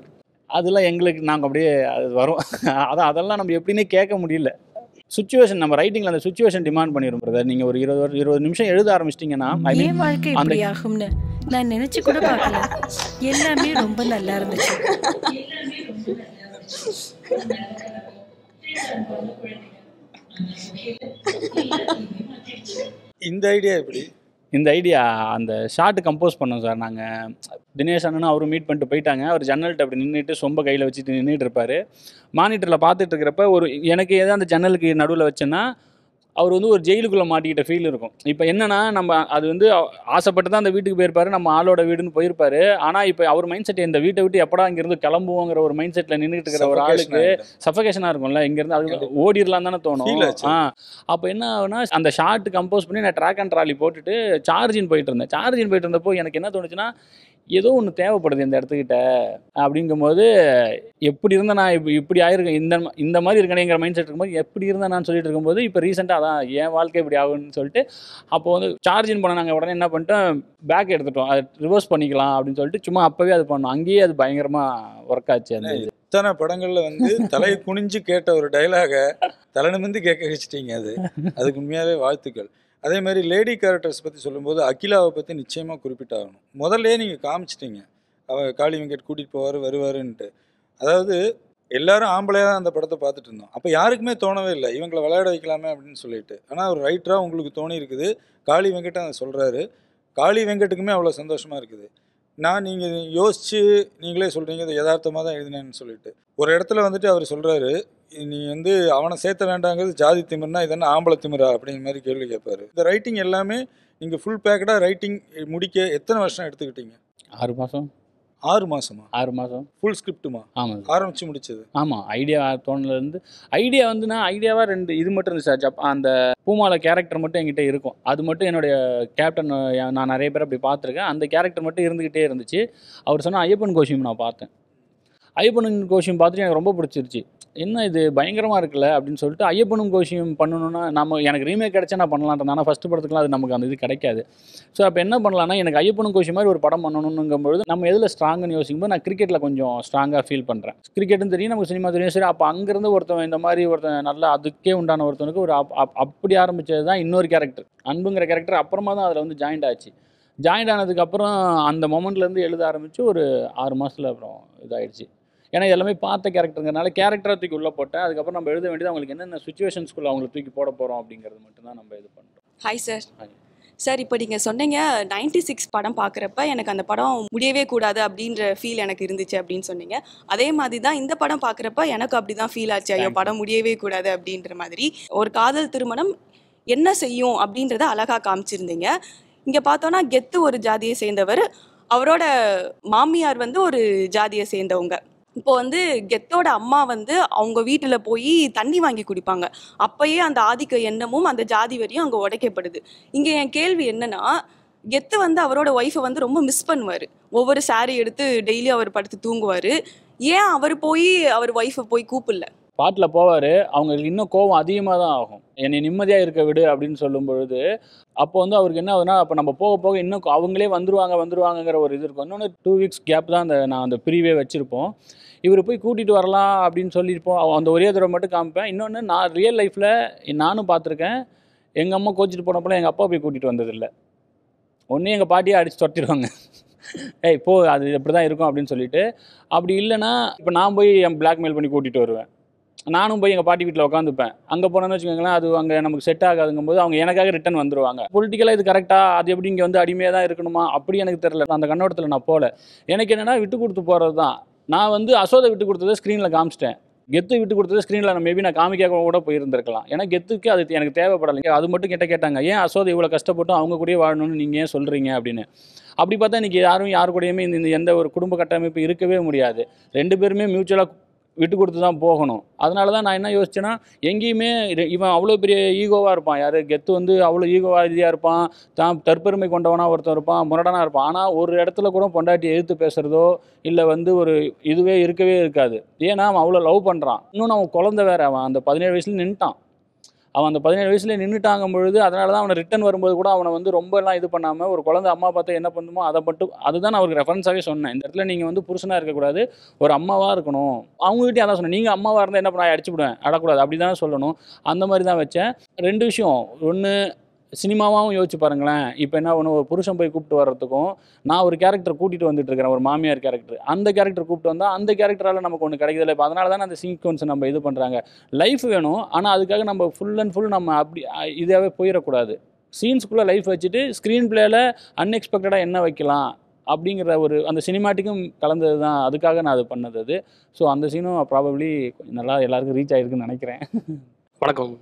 அதெல்லாம் எங்களுக்கு நாங்கள் அப்படியே அது வரும் அதான் அதெல்லாம் நம்ம எப்படின்னே கேட்க முடியல சுச்சுவேஷன் நம்ம ரைட்டிங்ல அந்த சுச்சுவேஷன் டிமாண்ட் பண்ணிடும் பிரதர் நீங்க ஒரு இருபது வருஷம் இருபது நிமிஷம் எழுத ஆரம்பிச்சிட்டிங்கன்னா வாழ்க்கை இப்படி ஆகும்னு நான் நினைச்சு கூட பார்க்கல எல்லாமே ரொம்ப நல்லா இருந்துச்சு இந்த ஐடியா எப்படி இந்த ஐடியா அந்த ஷார்ட் கம்போஸ் பண்ணோம் சார் நாங்கள் தினேஷ் அண்ணனும் அவரும் மீட் பண்ணிட்டு போயிட்டாங்க அவர் ஜன்னல்கிட்ட அப்படி நின்றுட்டு சொம்ப கையில் வச்சுட்டு நின்றுட்டு இருப்பார் மானிட்டரில் பார்த்துட்டு இருக்கிறப்ப ஒரு எனக்கு எதாவது அந்த ஜன்னலுக்கு நடுவில் வச்சேன்னா அவர் வந்து ஒரு ஜெயிலுக்குள்ளே மாட்டிக்கிட்ட ஃபீல் இருக்கும் இப்போ என்னென்னா நம்ம அது வந்து ஆசைப்பட்டு தான் அந்த வீட்டுக்கு போயிருப்பாரு நம்ம ஆளோட வீடுன்னு போயிருப்பாரு ஆனால் இப்போ அவர் மைண்ட் செட் இந்த வீட்டை விட்டு எப்படா அங்கேருந்து கிளம்புவோங்கிற ஒரு மைண்ட் செட்டில் நின்றுட்டு இருக்கிற ஒரு ஆளுக்கு சஃபகேஷனாக இருக்கும்ல இங்கேருந்து அது ஓடிடலாம் தானே தோணும் ஆ அப்போ என்ன ஆகுனா அந்த ஷார்ட் கம்போஸ் பண்ணி நான் ட்ராக் அண்ட் ட்ராலி போட்டுட்டு சார்ஜின் போயிட்டு இருந்தேன் சார்ஜின் போயிட்டு இருந்தப்போ எனக்கு என்ன தோணுச்சுன்னா ஏதோ ஒன்று தேவைப்படுது இந்த இடத்துக்கிட்ட அப்படிங்கும்போது எப்படி இருந்த நான் இப்போ இப்படி ஆயிருக்கேன் இந்த இந்த மாதிரி இருக்கேனேங்கிற மைண்ட் செட் இருக்கும்போது எப்படி இருந்தேன் நான் சொல்லிட்டு இருக்கும்போது இப்போ ரீசெண்டாக அதான் என் வாழ்க்கை இப்படி ஆகுன்னு சொல்லிட்டு அப்போ வந்து சார்ஜின் பண்ண நாங்கள் உடனே என்ன பண்ணிட்டோம் பேக் எடுத்துட்டோம் அதை ரிவர்ஸ் பண்ணிக்கலாம் அப்படின்னு சொல்லிட்டு சும்மா அப்போவே அது பண்ணோம் அங்கேயே அது பயங்கரமாக ஒர்க் ஆச்சு அந்த இத்தனை படங்களில் வந்து தலையை குனிஞ்சு கேட்ட ஒரு டைலாக நிமிந்து கேட்க வச்சுட்டீங்க அது அதுக்கு உண்மையாகவே வாழ்த்துக்கள் அதே மாதிரி லேடி கேரக்டர்ஸ் பற்றி சொல்லும்போது அகிலாவை பற்றி நிச்சயமாக குறிப்பிட்டாகணும் முதல்லே நீங்கள் காமிச்சிட்டிங்க அவன் காளி வெங்கட் கூட்டிகிட்டு போவார் வருவாருன்ட்டு அதாவது எல்லாரும் ஆம்பளையாக தான் அந்த படத்தை பார்த்துட்டு இருந்தோம் அப்போ யாருக்குமே தோணவே இல்லை இவங்களை விளையாட வைக்கலாமே அப்படின்னு சொல்லிட்டு ஆனால் ஒரு ரைட்டராக உங்களுக்கு தோணி இருக்குது காளி வெங்கட் அதை சொல்கிறாரு காளி வெங்கட்டுக்குமே அவ்வளோ சந்தோஷமாக இருக்குது நான் நீங்கள் யோசித்து நீங்களே சொல்கிறீங்க அதை யதார்த்தமாக தான் எழுதினேன்னு சொல்லிட்டு ஒரு இடத்துல வந்துட்டு அவர் சொல்கிறாரு நீ வந்து அவனை சேர்த்த வேண்டாங்கிறது ஜாதி திமிர்னா இது என்ன ஆம்பளை திமிரா அப்படிங்கிற மாதிரி கேள்வி கேட்பாரு இந்த ரைட்டிங் எல்லாமே நீங்கள் ஃபுல் பேக்கடாக ரைட்டிங் முடிக்க எத்தனை வருஷம் எடுத்துக்கிட்டீங்க ஆறு மாதம் ஆறு மாதமா ஆறு மாதம் ஃபுல் ஸ்கிரிப்டுமா ஆமாம் ஆரம்பித்து முடிச்சது ஆமாம் ஐடியா தோணுலேருந்து ஐடியா வந்து நான் ஐடியாவாக ரெண்டு இது மட்டும் இருந்துச்சு ஜப் அந்த பூமால கேரக்டர் மட்டும் என்கிட்ட இருக்கும் அது மட்டும் என்னுடைய கேப்டன் நான் நிறைய பேர் அப்படி பார்த்துருக்கேன் அந்த கேரக்டர் மட்டும் இருந்துக்கிட்டே இருந்துச்சு அவர் சொன்னால் ஐயப்பன் கோஷியம் நான் பார்த்தேன் ஐயப்பன் கோஷியம் பார்த்துட்டு எனக்கு ரொம்ப பிடிச்சிருச்சு என்ன இது பயங்கரமாக இருக்குல்ல அப்படின்னு சொல்லிட்டு ஐயப்பனும் கோஷியும் பண்ணணுன்னா நம்ம எனக்கு ரீமேக் கிடைச்சா நான் பண்ணலான்ட்டு ஆனால் ஃபஸ்ட்டு படத்துக்குலாம் அது நமக்கு அந்த இது கிடைக்காது ஸோ அப்போ என்ன பண்ணலான்னா எனக்கு ஐயப்பனும் கோஷி மாதிரி ஒரு படம் பண்ணணுங்கும் நம்ம எதில் ஸ்ட்ராங்குன்னு போது நான் கிரிக்கெட்டில் கொஞ்சம் ஸ்ட்ராங்காக ஃபீல் பண்ணுறேன் கிரிக்கெட்டும் தெரியும் நமக்கு சினிமா தெரியும் சரி அப்போ அங்கேருந்து ஒருத்தன் இந்த மாதிரி ஒருத்தன் நல்லா அதுக்கே உண்டான ஒருத்தனுக்கு ஒரு அப்படி ஆரம்பித்தது தான் இன்னொரு கேரக்டர் அன்புங்கிற கேரக்டர் அப்புறமா தான் அதில் வந்து ஜாயிண்ட் ஆச்சு ஜாயின்ட் ஆனதுக்கப்புறம் அந்த மொமெண்ட்லேருந்து எழுத ஆரம்பித்து ஒரு ஆறு மாதத்தில் அப்புறம் இதாகிடுச்சு ஏன்னா எல்லாமே பார்த்த கேரக்டருங்கிறனால கேரக்டரை தூக்கி உள்ளே போட்டேன் அதுக்கப்புறம் நம்ம எழுத வேண்டியது அவங்களுக்கு என்னென்ன சுச்சுவேஷன்ஸ்குள்ளே அவங்களை தூக்கி போட போகிறோம் அப்படிங்கிறது மட்டும்தான் நம்ம இது பண்ணுறோம் ஹாய் சார் சார் இப்போ நீங்கள் சொன்னீங்க நைன்டி சிக்ஸ் படம் பார்க்குறப்ப எனக்கு அந்த படம் முடியவே கூடாது அப்படின்ற ஃபீல் எனக்கு இருந்துச்சு அப்படின்னு சொன்னீங்க அதே மாதிரி தான் இந்த படம் பார்க்குறப்ப எனக்கு அப்படி தான் ஃபீல் ஆச்சு ஐயோ படம் முடியவே கூடாது அப்படின்ற மாதிரி ஒரு காதல் திருமணம் என்ன செய்யும் அப்படின்றத அழகாக காமிச்சிருந்தீங்க இங்கே பார்த்தோன்னா கெத்து ஒரு ஜாதியை சேர்ந்தவர் அவரோட மாமியார் வந்து ஒரு ஜாதியை சேர்ந்தவங்க இப்போ வந்து கெத்தோட அம்மா வந்து அவங்க வீட்டில் போய் தண்ணி வாங்கி குடிப்பாங்க அப்பயே அந்த ஆதிக்க எண்ணமும் அந்த ஜாதி வரியும் அங்கே உடைக்கப்படுது இங்கே என் கேள்வி என்னன்னா கெத்து வந்து அவரோட ஒய்ஃபை வந்து ரொம்ப மிஸ் பண்ணுவார் ஒவ்வொரு சாரி எடுத்து டெய்லி அவர் படுத்து தூங்குவார் ஏன் அவர் போய் அவர் ஒய்ஃபை போய் கூப்பிடல பாட்டில் போவார் அவங்களுக்கு இன்னும் கோவம் அதிகமாக தான் ஆகும் என்னை நிம்மதியாக இருக்க விடு அப்படின்னு சொல்லும் பொழுது அப்போ வந்து அவருக்கு என்ன ஆகுதுன்னா அப்போ நம்ம போக போக இன்னும் அவங்களே வந்துருவாங்க வந்துருவாங்கங்கிற ஒரு இது இருக்கும் இன்னொன்று டூ வீக்ஸ் கேப் தான் அந்த நான் அந்த பிரிவே வச்சுருப்போம் இவர் போய் கூட்டிகிட்டு வரலாம் அப்படின்னு சொல்லியிருப்போம் அந்த ஒரே தடவை மட்டும் காமிப்பேன் இன்னொன்று நான் ரியல் லைஃப்பில் நானும் பார்த்துருக்கேன் எங்கள் அம்மா கோச்சிட்டு போனப்போலாம் எங்கள் அப்பா போய் கூட்டிகிட்டு வந்ததில்லை ஒன்றே எங்கள் பாட்டியை அடித்து துரத்திடுவாங்க ஏய் போ அது இப்படி தான் இருக்கும் அப்படின்னு சொல்லிட்டு அப்படி இல்லைன்னா இப்போ நான் போய் என் பிளாக்மெயில் பண்ணி கூட்டிகிட்டு வருவேன் நானும் போய் எங்கள் பாட்டி வீட்டில் உட்காந்துப்பேன் அங்கே போனேன்னு வச்சுக்கோங்களேன் அது அங்கே நமக்கு செட் ஆகாதுங்கும் போது அவங்க எனக்காக ரிட்டன் வந்துருவாங்க பொலிட்டிக்கலாக இது கரெக்டாக அது எப்படி இங்கே வந்து அடிமையாக தான் இருக்கணுமா அப்படி எனக்கு தெரில அந்த கண்ணோட்டத்தில் நான் போகல எனக்கு என்னென்னா விட்டு கொடுத்து போகிறது தான் நான் வந்து அசோதை விட்டு கொடுத்ததை ஸ்க்ரீனில் காமிச்சிட்டேன் கெத்து விட்டு கொடுத்தது ஸ்க்ரீனில் நான் மேபி நான் காமிக்காக கூட போயிருந்திருக்கலாம் ஏன்னா கெத்துக்கு அது எனக்கு தேவைப்படலைங்க அது மட்டும் கிட்ட கேட்டாங்க ஏன் அசோதை இவ்வளோ கஷ்டப்பட்டு அவங்க கூட வாழணும்னு நீங்கள் ஏன் சொல்கிறீங்க அப்படின்னு அப்படி பார்த்தா இன்றைக்கி யாரும் யார் கூடயுமே இந்த எந்த ஒரு குடும்ப கட்டமைப்பு இருக்கவே முடியாது ரெண்டு பேருமே மியூச்சுவலாக விட்டு கொடுத்து தான் போகணும் அதனால தான் நான் என்ன யோசிச்சேன்னா எங்கேயுமே இவன் அவ்வளோ பெரிய ஈகோவாக இருப்பான் யார் கெத்து வந்து அவ்வளோ ஈகோவாதியாக இருப்பான் தான் தற்பெருமை கொண்டவனாக ஒருத்தன் இருப்பான் முரடனாக இருப்பான் ஆனால் ஒரு இடத்துல கூட பொண்டாட்டி எழுத்து பேசுகிறதோ இல்லை வந்து ஒரு இதுவே இருக்கவே இருக்காது ஏன்னா அவன் அவ்வளோ லவ் பண்ணுறான் இன்னும் அவன் குழந்த வேற அவன் அந்த பதினேழு வயசுல நின்ட்டான் அவன் அந்த பதினேழு வயசுல நின்றுட்டாங்க பொழுது அதனால தான் அவனை ரிட்டன் வரும்போது கூட அவனை வந்து ரொம்ப எல்லாம் இது பண்ணாமல் ஒரு குழந்தை அம்மா பார்த்தா என்ன பண்ணுமோ அதை மட்டும் அதுதான் நான் அவருக்கு ரெஃபரன்ஸாகவே சொன்னேன் இந்த இடத்துல நீங்கள் வந்து புருஷனாக இருக்கக்கூடாது ஒரு அம்மாவாக இருக்கணும் அவங்ககிட்ட அதான் சொன்னேன் நீங்கள் அம்மாவாக இருந்தால் என்ன பண்ண விடுவேன் அடக்கூடாது அப்படி தான் சொல்லணும் அந்த மாதிரி தான் வச்சேன் ரெண்டு விஷயம் ஒன்று சினிமாவாகவும் யோசிச்சு பாருங்களேன் இப்போ என்ன பண்ணும் ஒரு புருஷன் போய் கூப்பிட்டு வர்றதுக்கும் நான் ஒரு கேரக்டர் கூட்டிகிட்டு வந்துட்டு இருக்கிறேன் ஒரு மாமியார் கேரக்டர் அந்த கேரக்டர் கூப்பிட்டு வந்தால் அந்த கேரக்டரால் நமக்கு ஒன்று கிடைக்கிறதில்ல இப்போ அதனால தான் அந்த சீக்வன்ஸ் நம்ம இது பண்ணுறாங்க லைஃப் வேணும் ஆனால் அதுக்காக நம்ம ஃபுல் அண்ட் ஃபுல் நம்ம அப்படி இதாகவே போயிடக்கூடாது சீன்ஸ்குள்ளே லைஃப் வச்சுட்டு ஸ்க்ரீன் பிளேயில் அன்எக்ஸ்பெக்டடாக என்ன வைக்கலாம் அப்படிங்கிற ஒரு அந்த சினிமாட்டிக்கும் கலந்தது தான் அதுக்காக நான் அது பண்ணது அது ஸோ அந்த சீனும் ப்ராபப்ளி நல்லா எல்லாருக்கும் ரீச் ஆகிருக்குன்னு நினைக்கிறேன் வணக்கம்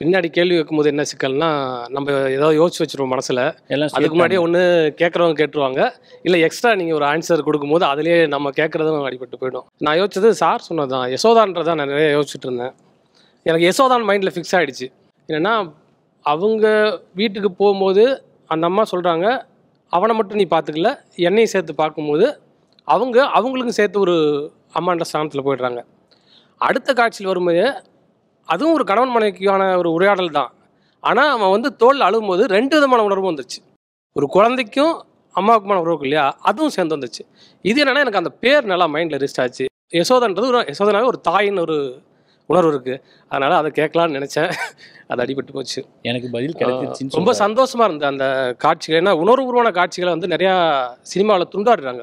பின்னாடி கேள்வி வைக்கும்போது என்ன சிக்கல்னா நம்ம ஏதாவது யோசிச்சு வச்சிருவோம் மனசில் எல்லாம் அதுக்கு முன்னாடியே ஒன்று கேட்குறவங்க கேட்டுருவாங்க இல்லை எக்ஸ்ட்ரா நீங்கள் ஒரு ஆன்சர் கொடுக்கும்போது அதுலேயே நம்ம கேட்குறதும் அடிபட்டு போயிடும் நான் யோசிச்சது சார் சொன்னது தான் யசோதான்றதான் நான் நிறைய யோசிச்சுட்டு இருந்தேன் எனக்கு யசோதான் மைண்டில் ஃபிக்ஸ் ஆகிடுச்சு என்னென்னா அவங்க வீட்டுக்கு போகும்போது அந்த அம்மா சொல்கிறாங்க அவனை மட்டும் நீ பார்த்துக்கல என்னையும் சேர்த்து பார்க்கும்போது அவங்க அவங்களுக்கும் சேர்த்து ஒரு அம்மான்ற ஸ்தானத்தில் போயிடுறாங்க அடுத்த காட்சியில் வரும்போது அதுவும் ஒரு கணவன் மனைவிக்கான ஒரு உரையாடல் தான் ஆனால் அவன் வந்து தோல் அழுகும்போது ரெண்டு விதமான உணர்வும் வந்துருச்சு ஒரு குழந்தைக்கும் அம்மாவுக்குமான உறவுக்கு இல்லையா அதுவும் சேர்ந்து வந்துச்சு இது என்னென்னா எனக்கு அந்த பேர் நல்லா மைண்டில் ரிஸ்ட் ஆச்சு யசோதன்றது ஒரு யசோதனாவே ஒரு தாயின் ஒரு உணர்வு இருக்குது அதனால் அதை கேட்கலான்னு நினச்சேன் அது அடிபட்டு போச்சு எனக்கு பதில் கிடைச்சி ரொம்ப சந்தோஷமாக இருந்தது அந்த காட்சிகள் ஏன்னா உணர்வுபூர்வமான காட்சிகளை வந்து நிறையா சினிமாவில் துண்டாடுறாங்க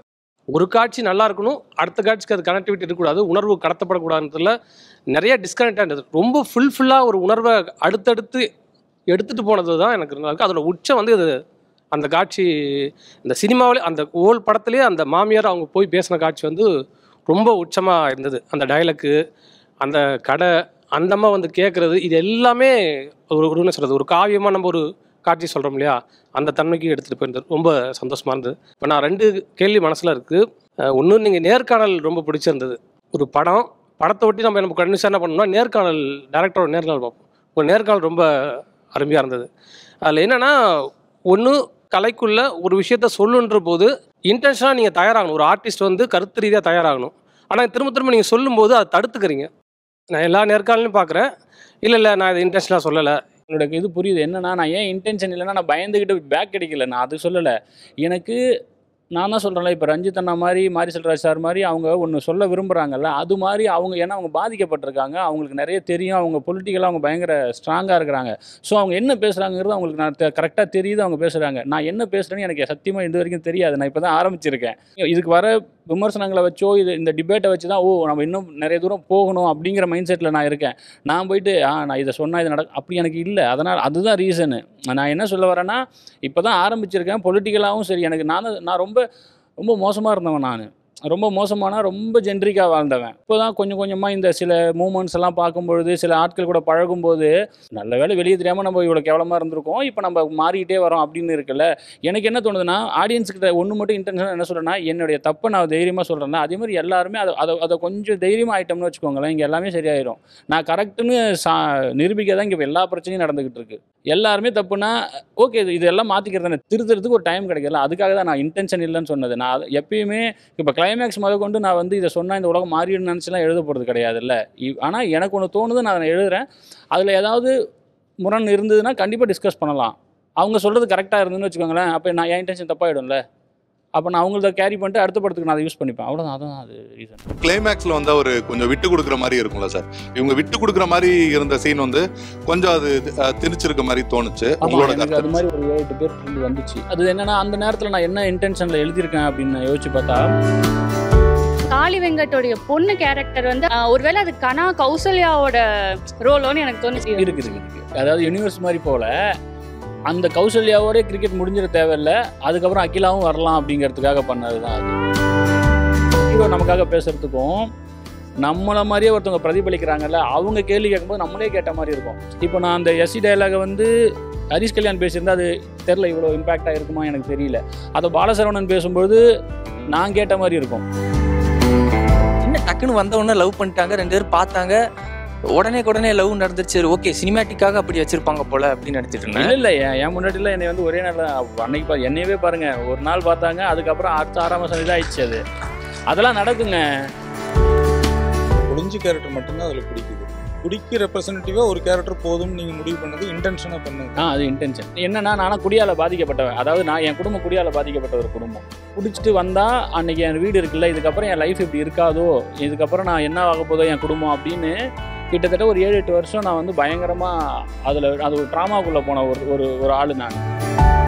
ஒரு காட்சி நல்லா இருக்கணும் அடுத்த காட்சிக்கு அது கனெக்டிவிட்டி இருக்கக்கூடாது உணர்வு கடத்தப்படக்கூடாதுன்றதுல நிறைய டிஸ்கனெக்டாக இருந்தது ரொம்ப ஃபுல்ஃபுல்லாக ஒரு உணர்வை அடுத்தடுத்து எடுத்துகிட்டு போனது தான் எனக்கு நல்லா அதோட உச்சம் வந்து இது அந்த காட்சி இந்த சினிமாவிலே அந்த ஓல் படத்துலேயே அந்த மாமியார் அவங்க போய் பேசின காட்சி வந்து ரொம்ப உச்சமாக இருந்தது அந்த டைலக்கு அந்த கடை அந்தமாக வந்து கேட்குறது இது எல்லாமே ஒரு என்ன சொல்கிறது ஒரு காவியமாக நம்ம ஒரு காட்சி சொல்கிறோம் இல்லையா அந்த தன்மைக்கு எடுத்துகிட்டு போயிருந்தது ரொம்ப சந்தோஷமாக இருந்தது இப்போ நான் ரெண்டு கேள்வி மனசில் இருக்குது ஒன்று நீங்கள் நேர்காணல் ரொம்ப பிடிச்சிருந்தது ஒரு படம் படத்தை ஒட்டி நம்ம நம்ம கண்டினியூஸாக என்ன பண்ணோம்னா நேர்காணல் டேரக்டரோட நேர்காணல் பார்ப்போம் ஒரு நேர்காணல் ரொம்ப அருமையாக இருந்தது அதில் என்னென்னா ஒன்று கலைக்குள்ளே ஒரு விஷயத்த சொல்லுன்ற போது இன்டென்ஷனாக நீங்கள் தயாராகணும் ஒரு ஆர்டிஸ்ட் வந்து கருத்து ரீதியாக தயாராகணும் ஆனால் திரும்ப திரும்ப நீங்கள் சொல்லும்போது அதை தடுத்துக்கிறீங்க நான் எல்லா நேர்காணலையும் பார்க்குறேன் இல்லை இல்லை நான் இதை இன்டென்ஷனாக சொல்லலை என்னோட இது புரியுது என்னன்னா நான் ஏன் இன்டென்ஷன் இல்லைன்னா நான் பயந்துக்கிட்டு பேக் கிடைக்கல நான் அது சொல்லலை எனக்கு நான் தான் சொல்கிறேன்ல இப்போ ரஞ்சித் அண்ணா மாதிரி மாரி செல்வராஜ் சார் மாதிரி அவங்க ஒன்று சொல்ல விரும்புகிறாங்கல்ல அது மாதிரி அவங்க ஏன்னா அவங்க பாதிக்கப்பட்டிருக்காங்க அவங்களுக்கு நிறைய தெரியும் அவங்க பொலிட்டிக்கலாக அவங்க பயங்கர ஸ்ட்ராங்காக இருக்கிறாங்க ஸோ அவங்க என்ன பேசுகிறாங்கிறது அவங்களுக்கு நான் கரெக்டாக தெரியுது அவங்க பேசுகிறாங்க நான் என்ன பேசுகிறேன்னு எனக்கு சத்தியமாக இது வரைக்கும் தெரியாது நான் இப்போ தான் ஆரம்பிச்சிருக்கேன் இதுக்கு வர விமர்சனங்களை வச்சோ இது இந்த டிபேட்டை வச்சு தான் ஓ நம்ம இன்னும் நிறைய தூரம் போகணும் அப்படிங்கிற மைண்ட் செட்டில் நான் இருக்கேன் நான் போயிட்டு ஆ நான் இதை சொன்னால் இது நடக்கும் அப்படி எனக்கு இல்லை அதனால் அதுதான் ரீசனு நான் என்ன சொல்ல வரேன்னா இப்போ தான் ஆரம்பிச்சிருக்கேன் பொலிட்டிக்கலாகவும் சரி எனக்கு நான் நான் ரொம்ப ரொம்ப மோசமாக இருந்தவன் நான் ரொம்ப மோசமான ரொம்ப ஜென்ரிக்காக வாழ்ந்தவன் இப்போ தான் கொஞ்சம் கொஞ்சமாக இந்த சில மூமெண்ட்ஸ் எல்லாம் பார்க்கும்பொழுது சில ஆட்கள் கூட பழகும்போது நல்ல வேலை வெளியே தெரியாமல் நம்ம இவ்வளோ கேவலமாக இருந்திருக்கோம் இப்போ நம்ம மாறிக்கிட்டே வரோம் அப்படின்னு இருக்குல்ல எனக்கு என்ன தோணுதுன்னா ஆடியன்ஸ்கிட்ட ஒன்று மட்டும் இன்டென்ஷனாக என்ன சொல்கிறேன்னா என்னுடைய தப்பை நான் தைரியமாக சொல்கிறேன்னா அதே மாதிரி எல்லாருமே அதை அதை அதை கொஞ்சம் தைரியமாக ஆகிட்டோம்னு வச்சுக்கோங்களேன் இங்கே எல்லாமே சரியாயிடும் நான் கரெக்டுன்னு சா நிரூபிக்க தான் இங்கே எல்லா பிரச்சனையும் நடந்துக்கிட்டு இருக்கு எல்லாருமே தப்புனா ஓகே இது இதெல்லாம் தானே திருத்துறதுக்கு ஒரு டைம் கிடைக்கல அதுக்காக தான் நான் இன்டென்ஷன் இல்லைன்னு சொன்னது நான் எப்பயுமே இப்போ கிளைமேக்ஸ் முத கொண்டு நான் வந்து இதை சொன்னால் இந்த உலகம் மாறிடும் நினச்சிலாம் எழுத போகிறது இல்லை ஆனால் எனக்கு ஒன்று தோணுது நான் அதை எழுதுகிறேன் அதில் ஏதாவது முரண் இருந்ததுன்னா கண்டிப்பாக டிஸ்கஸ் பண்ணலாம் அவங்க சொல்கிறது கரெக்டாக இருந்துன்னு வச்சுக்கோங்களேன் அப்போ நான் என் இன்டென்ஷன் தப்பாகிடும்ல அப்போ நான் அவங்கள கேரி பண்ணிட்டு அடுத்த படத்துக்கு நான் அதை யூஸ் பண்ணிப்பேன் அவ்வளோதான் அதான் அது ரீசன் கிளைமேக்ஸில் வந்து அவர் கொஞ்சம் விட்டு கொடுக்குற மாதிரி இருக்கும்ல சார் இவங்க விட்டு கொடுக்குற மாதிரி இருந்த சீன் வந்து கொஞ்சம் அது திணிச்சிருக்க மாதிரி தோணுச்சு அவங்களோட அது மாதிரி ஒரு ஏழு பேர் வந்துச்சு அது என்னன்னா அந்த நேரத்தில் நான் என்ன இன்டென்ஷனில் எழுதியிருக்கேன் அப்படின்னு யோசிச்சு பார்த்தா காளி வெங்கட்டோடைய பொண்ணு கேரக்டர் வந்து ஒருவேளை அது கனா கௌசல்யாவோட ரோலோன்னு எனக்கு தோணுச்சு இருக்கு இருக்கு அதாவது யூனிவர்ஸ் மாதிரி போல அந்த கௌசல்யாவோட கிரிக்கெட் முடிஞ்சிட தேவையில்லை அதுக்கப்புறம் அகிலாவும் வரலாம் அப்படிங்கிறதுக்காக பண்ணது தான் அது ஹீரோ நமக்காக பேசுகிறதுக்கும் நம்மளை மாதிரியே ஒருத்தவங்க பிரதிபலிக்கிறாங்கல்ல அவங்க கேள்வி கேட்கும்போது நம்மளே கேட்ட மாதிரி இருக்கும் இப்போ நான் அந்த எஸ்சி டைலாகை வந்து ஹரிஷ் கல்யாண் பேசியிருந்தா அது தெரில இவ்வளோ இம்பேக்டாக இருக்குமா எனக்கு தெரியல அதை பாலசரவணன் பேசும்போது நான் கேட்ட மாதிரி இருக்கும் என்ன டக்குன்னு வந்தவொடனே லவ் பண்ணிட்டாங்க ரெண்டு பேரும் பார்த்தாங்க உடனே உடனே லவ் நடந்துச்சு ஓகே சினிமேட்டிக்காக அப்படி வச்சிருப்பாங்க போல அப்படின்னு நினச்சிட்டு இருந்தேன் இல்ல என் முன்னாடில என்னை வந்து ஒரே நாள் அன்னைக்கு என்னையவே பாருங்க ஒரு நாள் பார்த்தாங்க அதுக்கப்புறம் அடுத்த ஆறாம் மாசம் ஆயிடுச்சு அது அதெல்லாம் நடக்குங்க முடிஞ்சு கேரக்டர் மட்டும்தான் அதில் பிடிக்குது குடிக்கு ரெப்ரசன்டேட்டிவாக ஒரு கேரக்டர் போதும் நீங்கள் முடிவு பண்ணது இன்டென்ஷனாக பண்ணுங்க ஆ அது இன்டென்ஷன் என்னன்னா நானும் குடியால் பாதிக்கப்பட்டவன் அதாவது நான் என் குடும்பம் குடியால் பாதிக்கப்பட்ட ஒரு குடும்பம் குடிச்சிட்டு வந்தால் அன்னைக்கு என் வீடு இருக்குல்ல இதுக்கப்புறம் என் லைஃப் இப்படி இருக்காதோ இதுக்கப்புறம் நான் என்ன ஆக போதோ என் குடும்பம் அப்படின்னு கிட்டத்தட்ட ஒரு ஏழு எட்டு வருஷம் நான் வந்து பயங்கரமாக அதில் அது ஒரு ட்ராமாக்குள்ளே போன ஒரு ஒரு ஆள் நான்